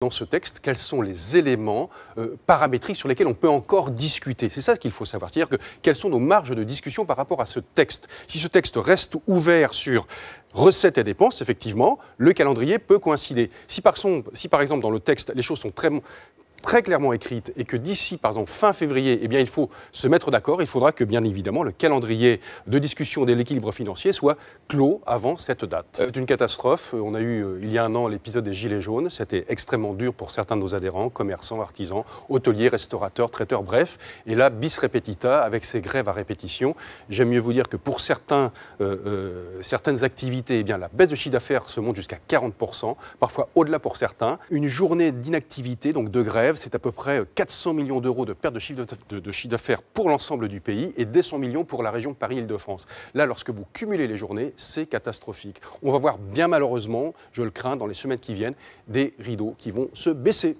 dans ce texte quels sont les éléments euh, paramétriques sur lesquels on peut encore discuter. C'est ça qu'il faut savoir, c'est-à-dire que quelles sont nos marges de discussion par rapport à ce texte. Si ce texte reste ouvert sur recettes et dépenses, effectivement, le calendrier peut coïncider. si par exemple dans le texte les choses sont très, très clairement écrite et que d'ici, par exemple, fin février, eh bien, il faut se mettre d'accord, il faudra que, bien évidemment, le calendrier de discussion de l'équilibre financier soit clos avant cette date. Euh, C'est une catastrophe. On a eu, euh, il y a un an, l'épisode des Gilets jaunes. C'était extrêmement dur pour certains de nos adhérents, commerçants, artisans, hôteliers, restaurateurs, traiteurs, bref. Et là, bis repetita, avec ces grèves à répétition, j'aime mieux vous dire que pour certains, euh, certaines activités, eh bien, la baisse de chiffre d'affaires se monte jusqu'à 40%, parfois au-delà pour certains. Une journée d'inactivité, donc de grève, c'est à peu près 400 millions d'euros de perte de chiffre d'affaires pour l'ensemble du pays et 200 millions pour la région Paris-Île-de-France. Là, lorsque vous cumulez les journées, c'est catastrophique. On va voir bien malheureusement, je le crains, dans les semaines qui viennent, des rideaux qui vont se baisser.